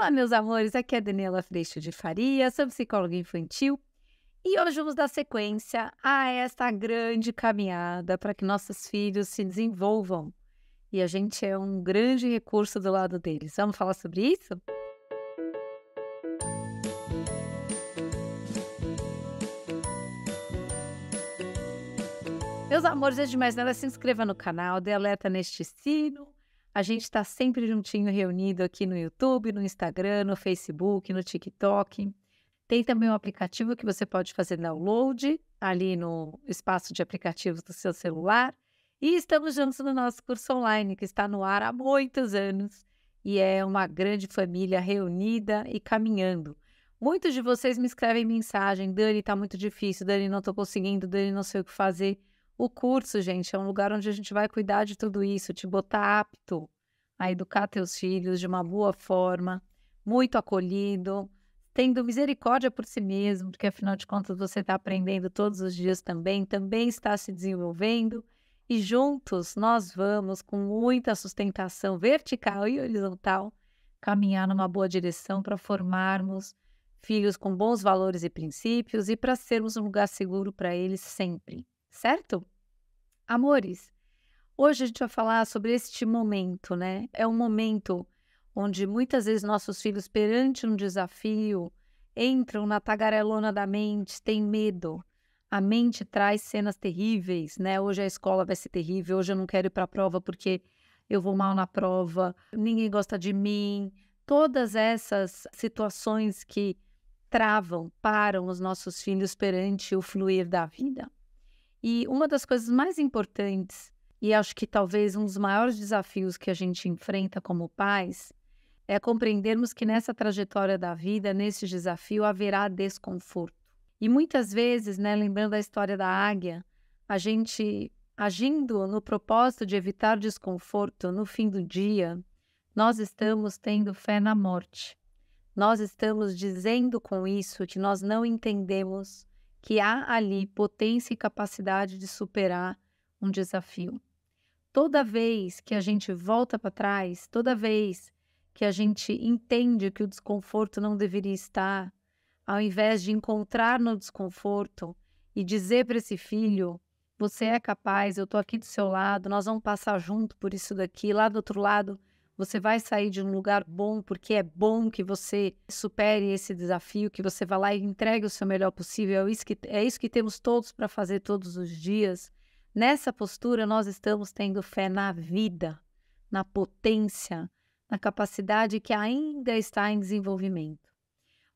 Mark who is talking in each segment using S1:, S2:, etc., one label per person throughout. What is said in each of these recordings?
S1: Olá, meus amores, aqui é a Daniela Freixo de Faria, sou psicóloga infantil e hoje vamos dar sequência a esta grande caminhada para que nossos filhos se desenvolvam e a gente é um grande recurso do lado deles. Vamos falar sobre isso? Meus amores, antes de mais nada, se inscreva no canal, dê alerta neste sino a gente está sempre juntinho, reunido aqui no YouTube, no Instagram, no Facebook, no TikTok. Tem também um aplicativo que você pode fazer download ali no espaço de aplicativos do seu celular. E estamos juntos no nosso curso online, que está no ar há muitos anos e é uma grande família reunida e caminhando. Muitos de vocês me escrevem mensagem: Dani, está muito difícil, Dani, não estou conseguindo, Dani, não sei o que fazer. O curso, gente, é um lugar onde a gente vai cuidar de tudo isso, te botar apto a educar teus filhos de uma boa forma, muito acolhido, tendo misericórdia por si mesmo, porque afinal de contas você está aprendendo todos os dias também, também está se desenvolvendo. E juntos nós vamos, com muita sustentação vertical e horizontal, caminhar numa boa direção para formarmos filhos com bons valores e princípios e para sermos um lugar seguro para eles sempre certo? Amores, hoje a gente vai falar sobre este momento, né? É um momento onde muitas vezes nossos filhos, perante um desafio, entram na tagarelona da mente, têm medo. A mente traz cenas terríveis, né? Hoje a escola vai ser terrível, hoje eu não quero ir para a prova porque eu vou mal na prova, ninguém gosta de mim. Todas essas situações que travam, param os nossos filhos perante o fluir da vida. E uma das coisas mais importantes, e acho que talvez um dos maiores desafios que a gente enfrenta como pais, é compreendermos que nessa trajetória da vida, nesse desafio, haverá desconforto. E muitas vezes, né, lembrando a história da águia, a gente agindo no propósito de evitar desconforto no fim do dia, nós estamos tendo fé na morte. Nós estamos dizendo com isso que nós não entendemos que há ali potência e capacidade de superar um desafio. Toda vez que a gente volta para trás, toda vez que a gente entende que o desconforto não deveria estar, ao invés de encontrar no desconforto e dizer para esse filho: você é capaz, eu estou aqui do seu lado, nós vamos passar junto por isso daqui, lá do outro lado você vai sair de um lugar bom, porque é bom que você supere esse desafio, que você vá lá e entregue o seu melhor possível. É isso que, é isso que temos todos para fazer todos os dias. Nessa postura, nós estamos tendo fé na vida, na potência, na capacidade que ainda está em desenvolvimento.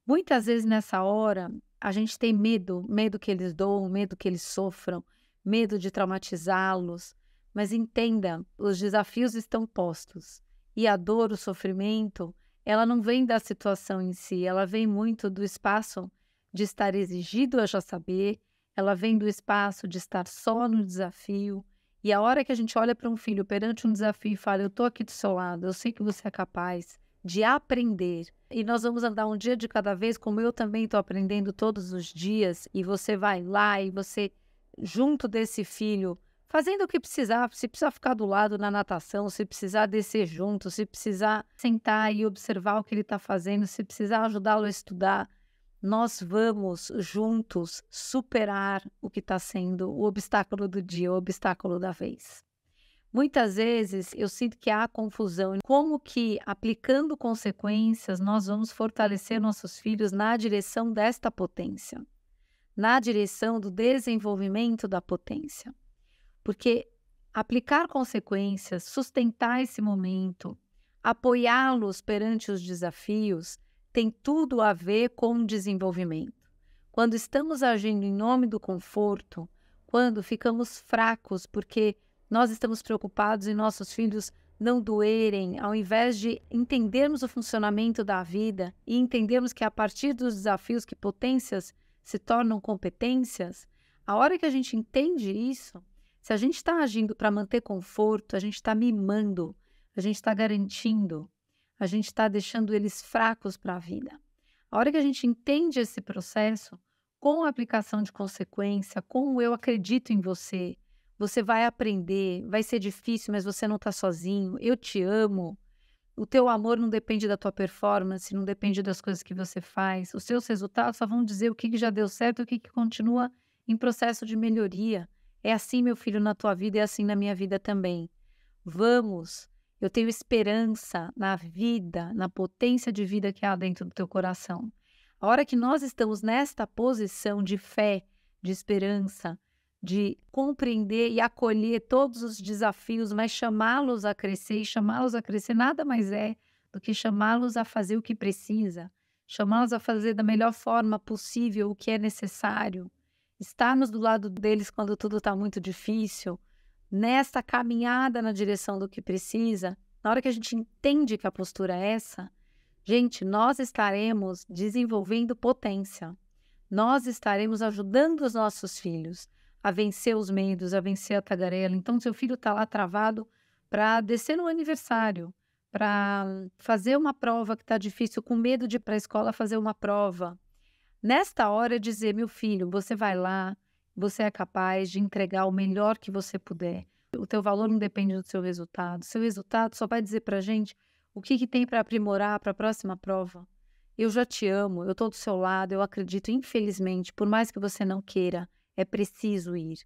S1: Muitas vezes nessa hora, a gente tem medo, medo que eles doam, medo que eles sofram, medo de traumatizá-los. Mas entenda, os desafios estão postos e a dor, o sofrimento, ela não vem da situação em si, ela vem muito do espaço de estar exigido a já saber, ela vem do espaço de estar só no desafio. E a hora que a gente olha para um filho perante um desafio e fala: Eu estou aqui do seu lado, eu sei que você é capaz de aprender. E nós vamos andar um dia de cada vez, como eu também estou aprendendo todos os dias, e você vai lá e você, junto desse filho, fazendo o que precisar, se precisar ficar do lado na natação, se precisar descer junto, se precisar sentar e observar o que ele está fazendo, se precisar ajudá-lo a estudar, nós vamos juntos superar o que está sendo o obstáculo do dia, o obstáculo da vez. Muitas vezes eu sinto que há confusão. Como que aplicando consequências nós vamos fortalecer nossos filhos na direção desta potência, na direção do desenvolvimento da potência? Porque aplicar consequências, sustentar esse momento, apoiá-los perante os desafios, tem tudo a ver com desenvolvimento. Quando estamos agindo em nome do conforto, quando ficamos fracos porque nós estamos preocupados em nossos filhos não doerem, ao invés de entendermos o funcionamento da vida e entendermos que a partir dos desafios que potências se tornam competências, a hora que a gente entende isso, se a gente está agindo para manter conforto, a gente está mimando, a gente está garantindo, a gente está deixando eles fracos para a vida. A hora que a gente entende esse processo, com a aplicação de consequência, com o eu acredito em você, você vai aprender, vai ser difícil, mas você não está sozinho, eu te amo. O teu amor não depende da tua performance, não depende das coisas que você faz. Os seus resultados só vão dizer o que, já deu certo e o que continua em processo de melhoria. É assim, meu filho, na tua vida, é assim na minha vida também. Vamos, eu tenho esperança na vida, na potência de vida que há dentro do teu coração. A hora que nós estamos nesta posição de fé, de esperança, de compreender e acolher todos os desafios, mas chamá-los a crescer e chamá-los a crescer nada mais é do que chamá-los a fazer o que precisa, chamá-los a fazer da melhor forma possível o que é necessário estarmos do lado deles quando tudo está muito difícil, nesta caminhada na direção do que precisa, na hora que a gente entende que a postura é essa, gente, nós estaremos desenvolvendo potência. Nós estaremos ajudando os nossos filhos a vencer os medos, a vencer a tagarela. Então, seu filho está lá travado para descer no aniversário, para fazer uma prova que está difícil, com medo de ir para a escola fazer uma prova, nesta hora dizer: meu filho, você vai lá, você é capaz de entregar o melhor que você puder. O teu valor não depende do seu resultado. Seu resultado só vai dizer para gente o que, que tem para aprimorar para a próxima prova. Eu já te amo, eu estou do seu lado, eu acredito, infelizmente, por mais que você não queira, é preciso ir.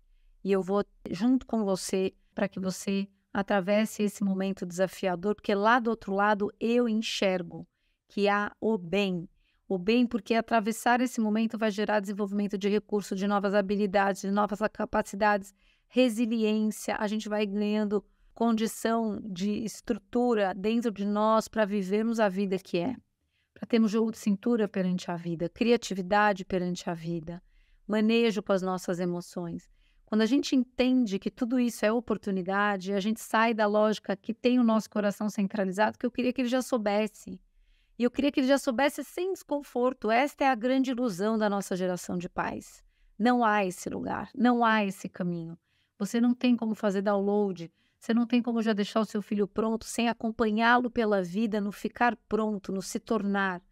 S1: E eu vou junto com você para que você atravesse esse momento desafiador, porque lá do outro lado eu enxergo que há o bem o bem, porque atravessar esse momento vai gerar desenvolvimento de recurso, de novas habilidades, de novas capacidades, resiliência. A gente vai ganhando condição de estrutura dentro de nós para vivermos a vida que é, para termos jogo de cintura perante a vida, criatividade perante a vida, manejo com as nossas emoções. Quando a gente entende que tudo isso é oportunidade, a gente sai da lógica que tem o nosso coração centralizado, que eu queria que ele já soubesse e eu queria que ele já soubesse sem desconforto. Esta é a grande ilusão da nossa geração de pais. Não há esse lugar, não há esse caminho. Você não tem como fazer download, você não tem como já deixar o seu filho pronto sem acompanhá-lo pela vida, no ficar pronto, no se tornar.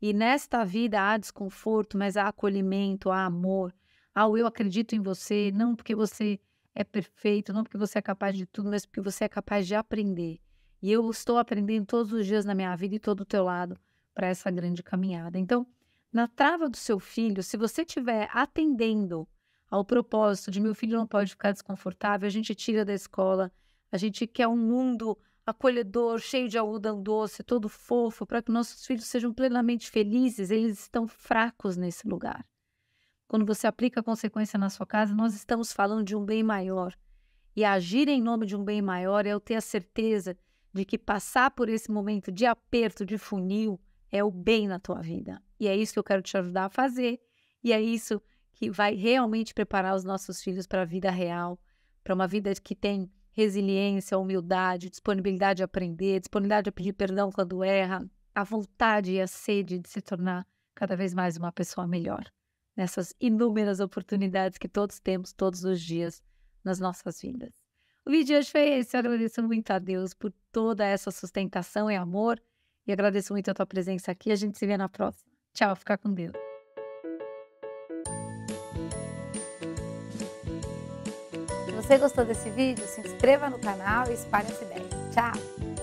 S1: E nesta vida há desconforto, mas há acolhimento, há amor. Ah, eu acredito em você, não porque você é perfeito, não porque você é capaz de tudo, mas porque você é capaz de aprender. E eu estou aprendendo todos os dias na minha vida e todo o teu lado para essa grande caminhada. Então, na trava do seu filho, se você estiver atendendo ao propósito de meu filho não pode ficar desconfortável, a gente tira da escola, a gente quer um mundo acolhedor, cheio de algodão doce, todo fofo, para que nossos filhos sejam plenamente felizes, eles estão fracos nesse lugar. Quando você aplica a consequência na sua casa, nós estamos falando de um bem maior. E agir em nome de um bem maior é eu ter a certeza de que passar por esse momento de aperto, de funil, é o bem na tua vida. E é isso que eu quero te ajudar a fazer. E é isso que vai realmente preparar os nossos filhos para a vida real, para uma vida que tem resiliência, humildade, disponibilidade a aprender, disponibilidade a pedir perdão quando erra, a vontade e a sede de se tornar cada vez mais uma pessoa melhor. Nessas inúmeras oportunidades que todos temos todos os dias nas nossas vidas. O vídeo de hoje foi esse. Eu agradeço muito a Deus por toda essa sustentação e amor. E agradeço muito a tua presença aqui. A gente se vê na próxima. Tchau, fica com Deus. Se você gostou desse vídeo, se inscreva no canal e espalhe essa ideia. Tchau!